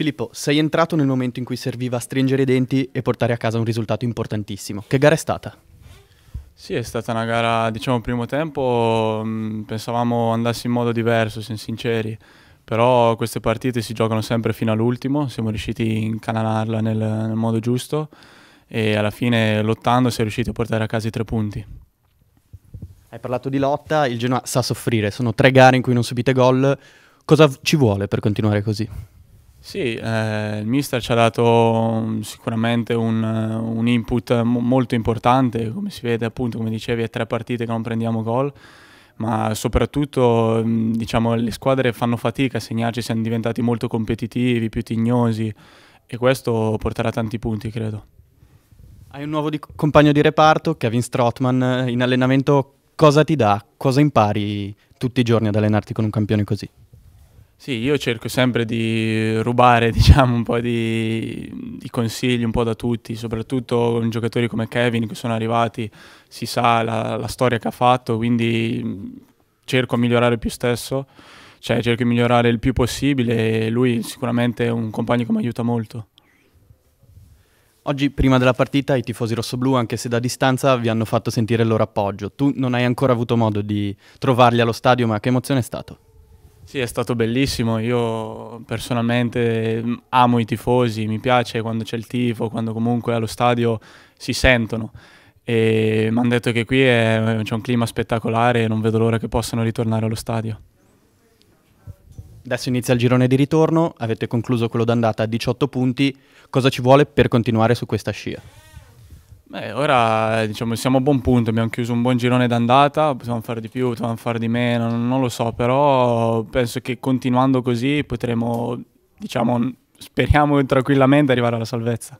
Filippo, sei entrato nel momento in cui serviva stringere i denti e portare a casa un risultato importantissimo. Che gara è stata? Sì, è stata una gara, diciamo, primo tempo, mm, pensavamo andasse in modo diverso, siamo sinceri, però queste partite si giocano sempre fino all'ultimo, siamo riusciti a incanalarla nel, nel modo giusto e alla fine lottando si è riusciti a portare a casa i tre punti. Hai parlato di lotta, il Genoa sa soffrire, sono tre gare in cui non subite gol, cosa ci vuole per continuare così? Sì, eh, il mister ci ha dato mm, sicuramente un, eh, un input mo molto importante, come si vede appunto, come dicevi, è tre partite che non prendiamo gol, ma soprattutto mm, diciamo, le squadre fanno fatica a segnarci, siamo diventati molto competitivi, più tignosi e questo porterà tanti punti, credo. Hai un nuovo di compagno di reparto, Kevin Strotman, eh, in allenamento cosa ti dà, cosa impari tutti i giorni ad allenarti con un campione così? Sì, io cerco sempre di rubare, diciamo, un po' di, di, consigli un po' da tutti, soprattutto con giocatori come Kevin che sono arrivati, si sa la, la storia che ha fatto, quindi cerco di migliorare più stesso, cioè cerco di migliorare il più possibile e lui sicuramente è un compagno che mi aiuta molto. Oggi, prima della partita, i tifosi rossoblù, anche se da distanza, vi hanno fatto sentire il loro appoggio. Tu non hai ancora avuto modo di trovarli allo stadio, ma che emozione è stata? Sì, è stato bellissimo. Io personalmente mm, amo i tifosi, mi piace quando c'è il tifo, quando comunque allo stadio si sentono. E mi hanno detto che qui è, c'è un clima spettacolare e non vedo l'ora che possano ritornare allo stadio. Adesso inizia il girone di ritorno, avete concluso quello d'andata a 18 punti. Cosa ci vuole per continuare su questa scia? Beh, ora diciamo siamo a buon punto, abbiamo chiuso un buon girone d'andata, possiamo fare di più, possiamo fare di meno, non lo so, però penso che continuando così potremo, diciamo, speriamo tranquillamente arrivare alla salvezza.